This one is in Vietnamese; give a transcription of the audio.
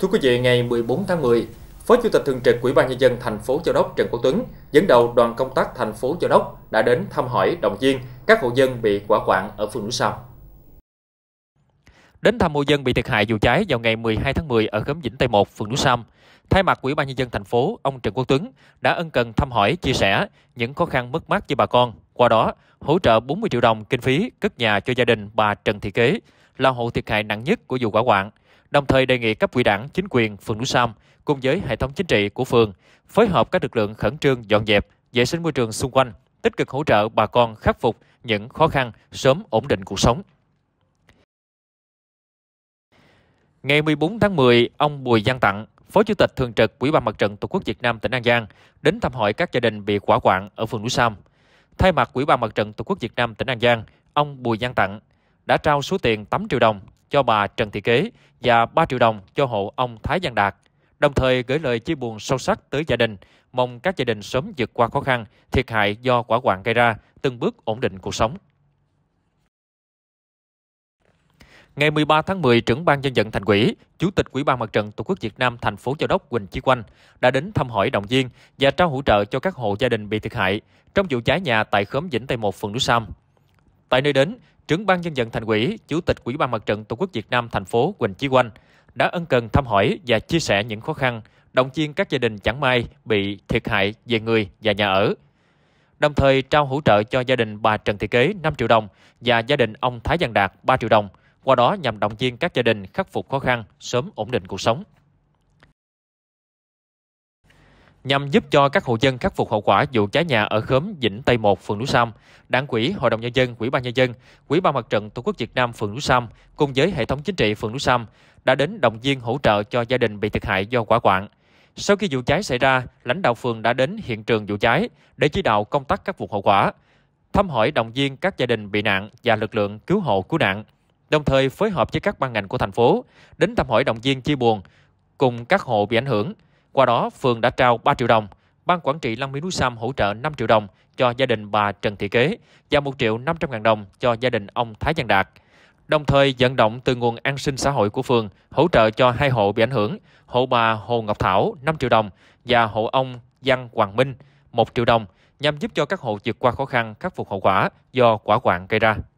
Thưa quý vị, ngày 14 tháng 10, Phó Chủ tịch thường trực Ủy ban nhân dân thành phố Châu Đốc Trần Quốc Tuấn dẫn đầu đoàn công tác thành phố Châu Đốc đã đến thăm hỏi động viên các hộ dân bị quả quạng ở phường núi sam Đến thăm hộ dân bị thiệt hại vụ cháy vào ngày 12 tháng 10 ở khóm Vĩnh Tây 1, phường núi Sam, thay mặt Ủy ban nhân dân thành phố, ông Trần Quốc Tuấn đã ân cần thăm hỏi, chia sẻ những khó khăn mất mát cho bà con, qua đó hỗ trợ 40 triệu đồng kinh phí cất nhà cho gia đình bà Trần Thị Kế là hộ thiệt hại nặng nhất của vụ quả quạng đồng thời đề nghị cấp ủy đảng, chính quyền phường Núi Sam cùng với hệ thống chính trị của phường phối hợp các lực lượng khẩn trương dọn dẹp, vệ sinh môi trường xung quanh, tích cực hỗ trợ bà con khắc phục những khó khăn, sớm ổn định cuộc sống. Ngày 14 tháng 10, ông Bùi Giang Tặng, Phó Chủ tịch Thường trực Ủy ban Mặt trận Tổ quốc Việt Nam tỉnh An Giang đến thăm hỏi các gia đình bị quả quạng ở phường Núi Sam. Thay mặt Ủy ban Mặt trận Tổ quốc Việt Nam tỉnh An Giang, ông Bùi Giang Tặng đã trao số tiền 8 triệu đồng cho bà Trần Thị Kế và 3 triệu đồng cho hộ ông Thái Văn Đạt, đồng thời gửi lời chia buồn sâu sắc tới gia đình, mong các gia đình sớm vượt qua khó khăn, thiệt hại do quả quạng gây ra, từng bước ổn định cuộc sống. Ngày 13 tháng 10, trưởng ban dân vận thành ủy, Chủ tịch Ủy ban Mặt trận Tổ quốc Việt Nam thành phố Châu Đốc Quỳnh Chi Quanh đã đến thăm hỏi động viên và trao hỗ trợ cho các hộ gia đình bị thiệt hại trong vụ cháy nhà tại khóm Vĩnh Tây 1, phường Núi Sam. Tại nơi đến, trưởng ban dân vận thành ủy, chủ tịch Ủy ban Mặt trận Tổ quốc Việt Nam thành phố Quỳnh Chí Oanh đã ân cần thăm hỏi và chia sẻ những khó khăn, động viên các gia đình chẳng may bị thiệt hại về người và nhà ở. Đồng thời trao hỗ trợ cho gia đình bà Trần Thị Kế 5 triệu đồng và gia đình ông Thái Văn Đạt 3 triệu đồng, qua đó nhằm động viên các gia đình khắc phục khó khăn, sớm ổn định cuộc sống nhằm giúp cho các hộ dân khắc phục hậu quả vụ cháy nhà ở khóm Vĩnh Tây 1, phường Núi Sam. Đảng quỹ, Hội đồng Nhân dân, Quỹ ban Nhân dân, Quỹ ban Mặt trận Tổ quốc Việt Nam phường Núi Sam cùng với hệ thống chính trị phường Núi Sam đã đến động viên hỗ trợ cho gia đình bị thiệt hại do quả quạng. Sau khi vụ cháy xảy ra, lãnh đạo phường đã đến hiện trường vụ cháy để chỉ đạo công tác khắc phục hậu quả, thăm hỏi động viên các gia đình bị nạn và lực lượng cứu hộ cứu nạn, đồng thời phối hợp với các ban ngành của thành phố đến thăm hỏi động viên chia buồn cùng các hộ bị ảnh hưởng – qua đó, phường đã trao 3 triệu đồng, Ban Quản trị Lăng Miếu Núi Sam hỗ trợ 5 triệu đồng cho gia đình bà Trần Thị Kế và 1 triệu 500 ngàn đồng cho gia đình ông Thái Văn Đạt. Đồng thời vận động từ nguồn an sinh xã hội của phường hỗ trợ cho hai hộ bị ảnh hưởng, hộ bà Hồ Ngọc Thảo 5 triệu đồng và hộ ông Văn Hoàng Minh 1 triệu đồng nhằm giúp cho các hộ vượt qua khó khăn khắc phục hậu quả do quả quạng gây ra.